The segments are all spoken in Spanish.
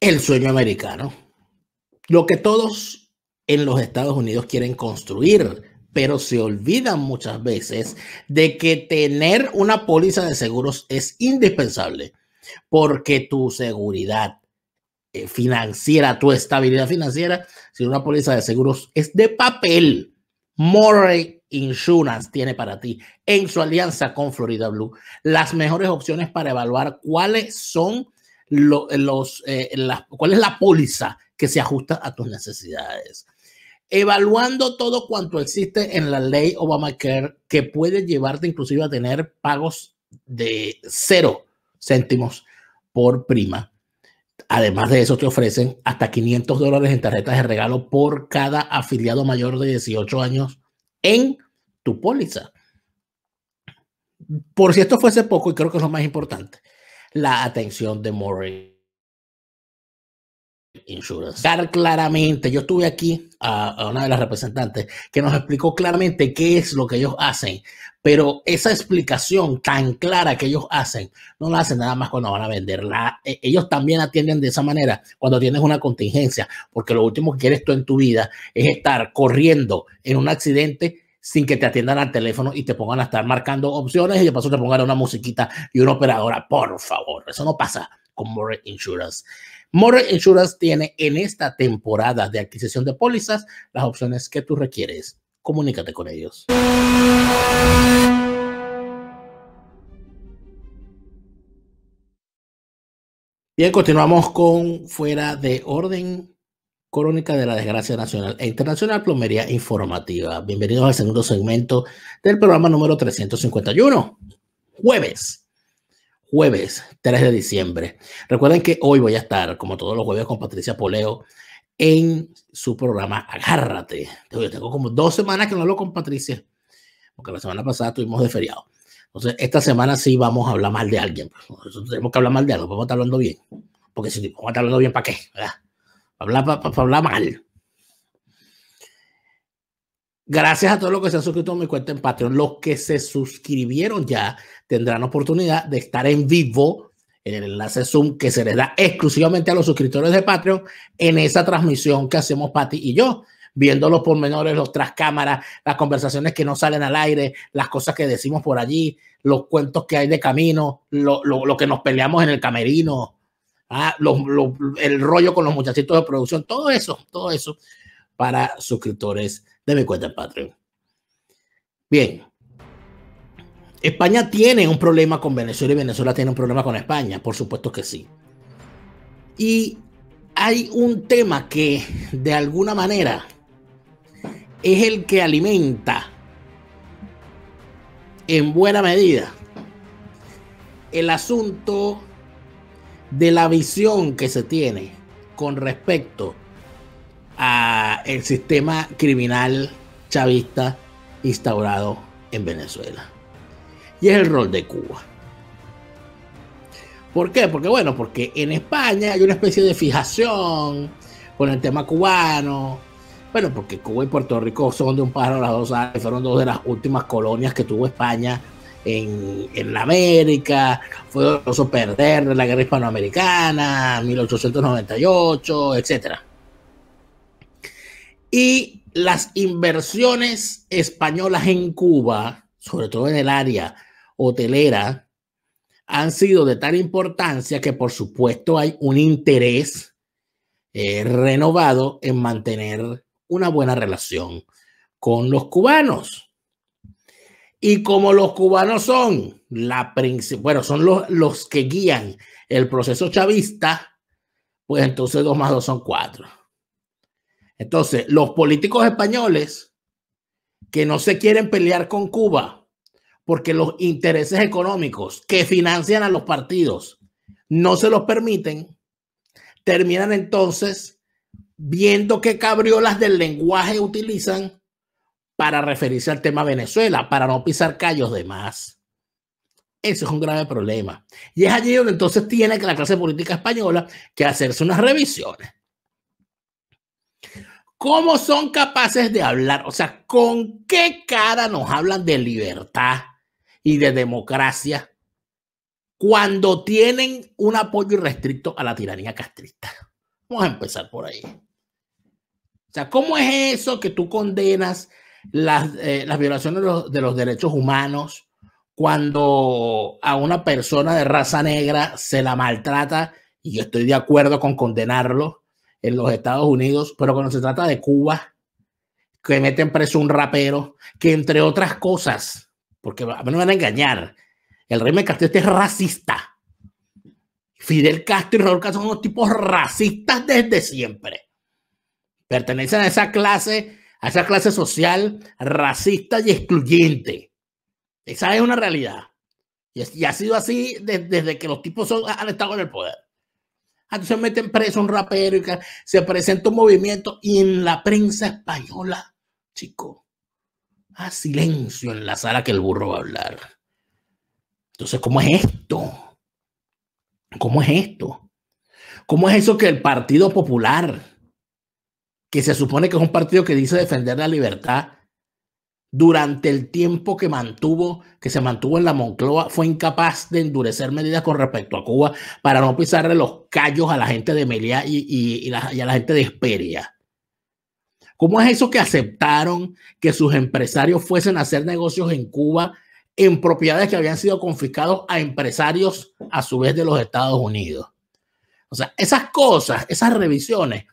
el sueño americano. Lo que todos en los Estados Unidos quieren construir, pero se olvidan muchas veces de que tener una póliza de seguros es indispensable porque tu seguridad eh, financiera, tu estabilidad financiera, si una póliza de seguros es de papel, More Insurance tiene para ti en su alianza con Florida Blue las mejores opciones para evaluar cuáles son los, eh, la, cuál es la póliza que se ajusta a tus necesidades. Evaluando todo cuanto existe en la ley Obamacare que puede llevarte inclusive a tener pagos de cero céntimos por prima. Además de eso, te ofrecen hasta 500 dólares en tarjetas de regalo por cada afiliado mayor de 18 años en tu póliza. Por si esto fuese poco, y creo que es lo más importante, la atención de Murray Insurance. claramente, yo estuve aquí a, una de las representantes que nos explicó claramente qué es lo que ellos hacen, pero esa explicación tan clara que ellos hacen, no la hacen nada más cuando van a venderla. E, ellos también atienden de esa manera cuando tienes una contingencia, porque lo último que quieres tú en tu vida es estar corriendo en un accidente sin que te atiendan al teléfono y te pongan a estar marcando opciones y de paso te pongan una musiquita y una operadora. Por favor, eso no pasa con More Insurance. More Insurance tiene en esta temporada de adquisición de pólizas las opciones que tú requieres. Comunícate con ellos. Bien, continuamos con fuera de orden. Crónica de la Desgracia Nacional e Internacional Plomería Informativa. Bienvenidos al segundo segmento del programa número 351. Jueves. Jueves 3 de diciembre. Recuerden que hoy voy a estar, como todos los jueves, con Patricia Poleo en su programa Agárrate. tengo como dos semanas que no hablo con Patricia, porque la semana pasada estuvimos de feriado. Entonces, esta semana sí vamos a hablar mal de alguien. Nosotros tenemos que hablar mal de algo, vamos a estar hablando bien. Porque si vamos a estar hablando bien, ¿para qué? ¿Verdad? Habla, mal. Gracias a todos los que se han suscrito a mi cuenta en Patreon. Los que se suscribieron ya tendrán oportunidad de estar en vivo en el enlace Zoom que se les da exclusivamente a los suscriptores de Patreon en esa transmisión que hacemos Patti y yo, viendo los pormenores, los tras cámaras, las conversaciones que no salen al aire, las cosas que decimos por allí, los cuentos que hay de camino, lo que nos peleamos en el camerino, Ah, el rollo con los muchachitos de producción, todo eso, todo eso para suscriptores de mi cuenta de Patreon. Bien. España tiene un problema con Venezuela y Venezuela tiene un problema con España, por supuesto que sí. Y hay un tema que de alguna manera es el que alimenta en buena medida el asunto de la visión que se tiene con respecto a el sistema criminal chavista instaurado en Venezuela. Y es el rol de Cuba. ¿Por qué? Porque bueno, porque en España hay una especie de fijación con el tema cubano. Bueno, porque Cuba y Puerto Rico son de un pájaro a las dos años fueron dos de las últimas colonias que tuvo España en, la América, fue doloroso perder la guerra hispanoamericana, 1898, etcétera Y las inversiones españolas en Cuba, sobre todo en el área hotelera, han sido de tal importancia que por supuesto hay un interés eh, renovado en mantener una buena relación con los cubanos. Y como los cubanos son la bueno, son los, los que guían el proceso chavista, pues entonces dos más dos son cuatro. Entonces, los políticos españoles que no se quieren pelear con Cuba porque los intereses económicos que financian a los partidos no se los permiten, terminan entonces viendo qué cabriolas del lenguaje utilizan para referirse al tema Venezuela, para no pisar callos de más. Eso es un grave problema. Y es allí donde entonces tiene que la clase política española que hacerse unas revisiones. ¿Cómo son capaces de hablar? O sea, ¿con qué cara nos hablan de libertad y de democracia cuando tienen un apoyo irrestricto a la tiranía castrista? Vamos a empezar por ahí. O sea, ¿cómo es eso que tú condenas las, eh, las violaciones de los, de derechos humanos, cuando a una persona de raza negra se la maltrata, y yo estoy de acuerdo con condenarlo en los Estados Unidos, pero cuando se trata de Cuba, que meten preso un rapero, que entre otras cosas, porque a mí no me van a engañar, el régimen Castillo este es racista. Fidel Castro y Raúl Castro son unos tipos racistas desde siempre. Pertenecen a esa clase a esa clase social racista y excluyente. Esa es una realidad. Y, ha sido así desde que los tipos son, han estado en el poder. Entonces meten preso un rapero y se presenta un movimiento y en la prensa española, chico, ah, silencio en la sala que el burro va a hablar. Entonces, ¿cómo es esto? ¿Cómo es esto? ¿Cómo es eso que el Partido Popular, que se supone que es un partido que dice defender la libertad, durante el tiempo que mantuvo, que se mantuvo en la Moncloa, fue incapaz de endurecer medidas con respecto a Cuba para no pisarle los callos a la gente de Meliá y, a la gente de Esperia. ¿Cómo es eso que aceptaron que sus empresarios fuesen a hacer negocios en Cuba en propiedades que habían sido confiscados a empresarios a su vez de los Estados Unidos? O sea, esas cosas, esas revisiones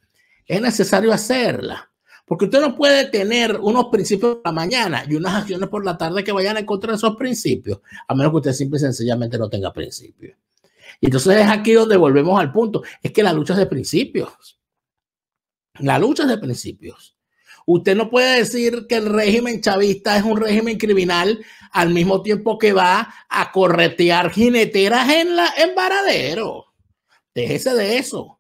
es necesario hacerla. Porque usted no puede tener unos principios por la mañana y unas acciones por la tarde que vayan en contra de esos principios, a menos que usted simple y sencillamente no tenga principios. Y entonces es aquí donde volvemos al punto. Es que la lucha es de principios. La lucha es de principios. Usted no puede decir que el régimen chavista es un régimen criminal al mismo tiempo que va a corretear jineteras en, la, embaradero. varadero. Déjese de eso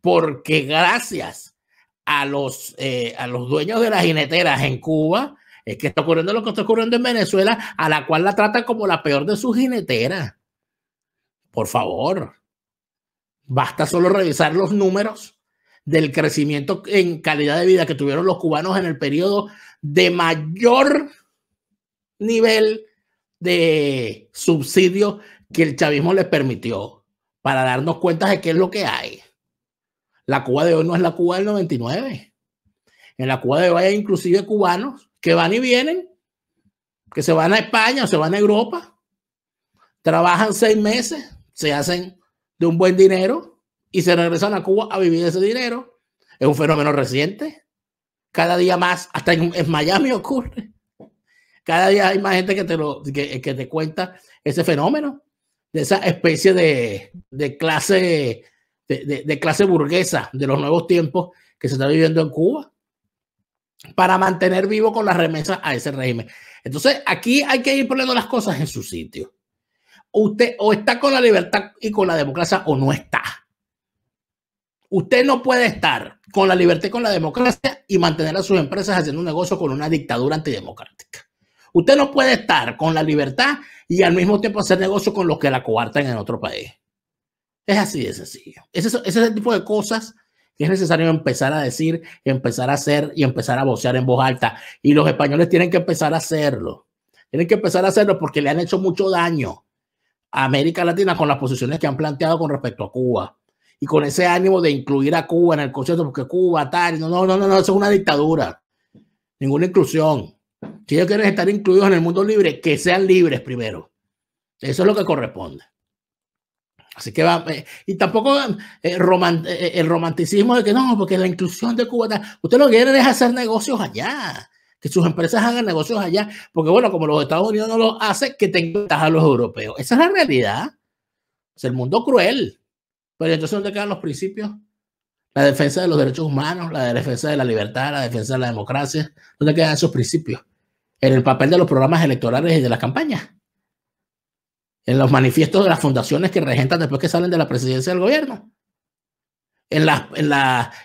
porque gracias a los, eh, a los dueños de las jineteras en Cuba, es que está ocurriendo lo que está ocurriendo en Venezuela, a la cual la trata como la peor de sus jineteras. Por favor, basta solo revisar los números del crecimiento en calidad de vida que tuvieron los cubanos en el periodo de mayor nivel de subsidio que el chavismo les permitió para darnos cuenta de qué es lo que hay. La Cuba de hoy no es la Cuba del 99. En la Cuba de hoy hay inclusive cubanos que van y vienen, que se van a España o se van a Europa, trabajan seis meses, se hacen de un buen dinero y se regresan a Cuba a vivir ese dinero. Es un fenómeno reciente. Cada día más, hasta en, Miami ocurre. Cada día hay más gente que te, lo, que, que te cuenta ese fenómeno, de esa especie de, de clase de, clase burguesa de los nuevos tiempos que se está viviendo en Cuba para mantener vivo con las remesas a ese régimen. Entonces, aquí hay que ir poniendo las cosas en su sitio. Usted o está con la libertad y con la democracia o no está. Usted no puede estar con la libertad y con la democracia y mantener a sus empresas haciendo un negocio con una dictadura antidemocrática. Usted no puede estar con la libertad y al mismo tiempo hacer negocio con los que la coartan en otro país. Es así de sencillo. ese es el tipo de cosas que es necesario empezar a decir, empezar a hacer y empezar a vocear en voz alta. Y los españoles tienen que empezar a hacerlo. Tienen que empezar a hacerlo porque le han hecho mucho daño a América Latina con las posiciones que han planteado con respecto a Cuba. Y con ese ánimo de incluir a Cuba en el concierto, porque Cuba, tal, no, no, no, no, eso es una dictadura. Ninguna inclusión. Si ellos quieren estar incluidos en el mundo libre, que sean libres primero. Eso es lo que corresponde. Así que va, eh, y tampoco eh, eh, el romanticismo de que no, porque la inclusión de Cuba, usted lo que quiere es hacer negocios allá, que sus empresas hagan negocios allá, porque bueno, como los Estados Unidos no lo hace, que tengan a los europeos. Esa es la realidad. Es el mundo cruel. Pero entonces, ¿dónde quedan los principios? La defensa de los derechos humanos, la defensa de la libertad, la defensa de la democracia. ¿Dónde quedan esos principios? En el papel de los programas electorales y de las campañas en los manifiestos de las fundaciones que regentan después que salen de la presidencia del gobierno, en, la,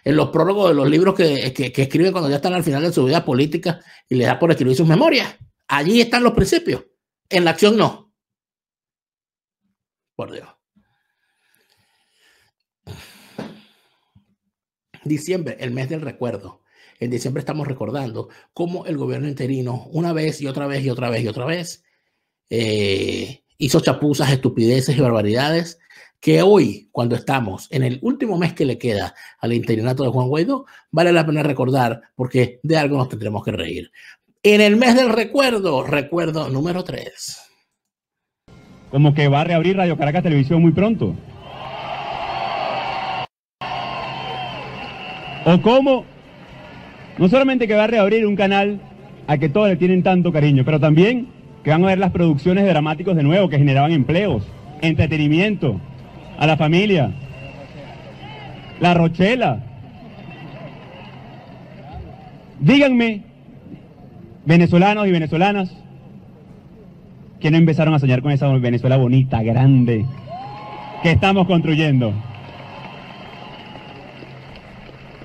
en, los prólogos de los libros que, que, escriben cuando ya están al final de su vida política y les da por escribir sus memorias. Allí están los principios, en la acción no. Por Dios. Diciembre, el mes del recuerdo. En diciembre estamos recordando cómo el gobierno interino, una vez y otra vez y otra vez y otra vez, eh, hizo chapuzas, estupideces y barbaridades que hoy, cuando estamos en el último mes que le queda al interinato de Juan Guaidó, vale la pena recordar porque de algo nos tendremos que reír. En el mes del recuerdo, recuerdo número 3. Como que va a reabrir Radio Caracas Televisión muy pronto. O como, no solamente que va a reabrir un canal a que todos le tienen tanto cariño, pero también que van a ver las producciones dramáticos de nuevo, que generaban empleos, entretenimiento a la familia. La Rochela. Díganme, venezolanos y venezolanas, que no empezaron a soñar con esa Venezuela bonita, grande, que estamos construyendo.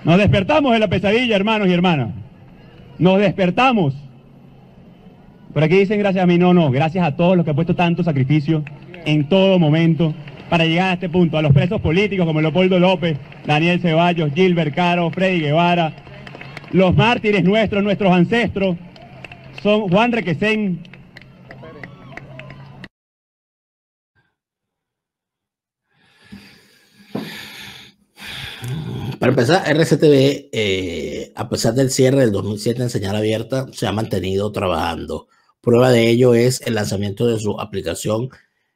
Nos despertamos de la pesadilla, hermanos y hermanas. Nos despertamos. Por aquí dicen gracias a mí, no, no, gracias a todos los que han puesto tanto sacrificio en todo momento para llegar a este punto, a los presos políticos como Leopoldo López, Daniel Ceballos, Gilbert Caro, Freddy Guevara, los mártires nuestros, nuestros ancestros, son Juan Requesén. Para empezar, RCTV, eh, a pesar del cierre del 2007 en señal abierta, se ha mantenido trabajando Prueba de ello es el lanzamiento de su aplicación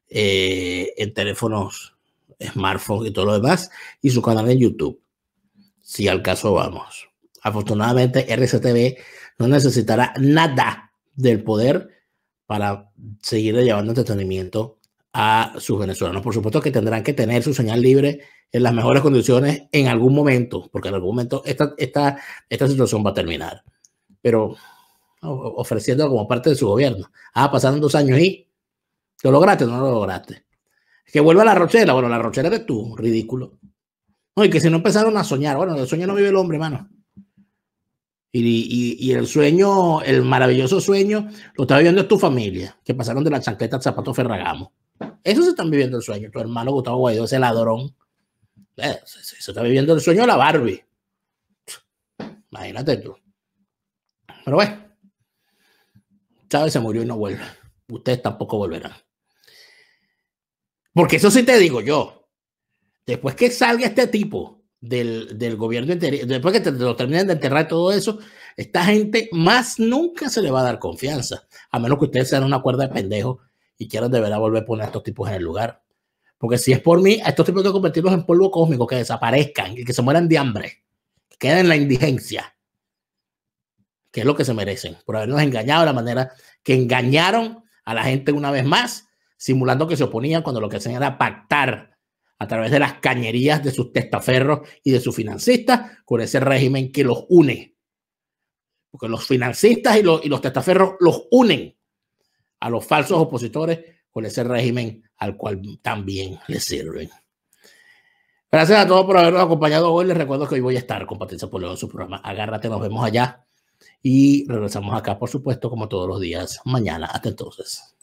eh, en teléfonos, smartphones y todo lo demás, y su canal en YouTube, si al caso vamos. Afortunadamente, RCTV no necesitará nada del poder para seguir llevando entretenimiento a sus venezolanos. Por supuesto que tendrán que tener su señal libre en las mejores condiciones en algún momento, porque en algún momento esta, esta, esta situación va a terminar. Pero ofreciéndolo como parte de su gobierno. Ah, pasaron dos años y lo lograste, no lo lograste. Que vuelva la rochera. bueno, la rochera eres tú, ridículo. No, y que si no empezaron a soñar, bueno, el sueño no vive el hombre, hermano. Y, el sueño, el maravilloso sueño, lo está viviendo tu familia, que pasaron de la chanqueta al zapato Ferragamo. Eso se están viviendo el sueño. Tu hermano Gustavo Guaidó, ese ladrón. Eh, se, está viviendo el sueño de la Barbie. Imagínate tú. Pero bueno. Chávez se murió y no vuelve. Ustedes tampoco volverán. Porque eso sí te digo yo. Después que salga este tipo del, del gobierno, después que te, lo terminen de enterrar todo eso, esta gente más nunca se le va a dar confianza. A menos que ustedes sean una cuerda de pendejos y quieran de verdad volver a poner a estos tipos en el lugar. Porque si es por mí, a estos tipos hay que convertirlos en polvo cósmico, que desaparezcan y que se mueran de hambre, que queden en la indigencia que es lo que se merecen, por habernos engañado de la manera que engañaron a la gente una vez más, simulando que se oponían cuando lo que hacían era pactar a través de las cañerías de sus testaferros y de sus financistas con ese régimen que los une. Porque los financistas y los, testaferros los unen a los falsos opositores con ese régimen al cual también les sirven. Gracias a todos por habernos acompañado hoy. Les recuerdo que hoy voy a estar con Patricia Polo en su programa. Agárrate, nos vemos allá y regresamos acá, por supuesto, como todos los días, mañana. Hasta entonces.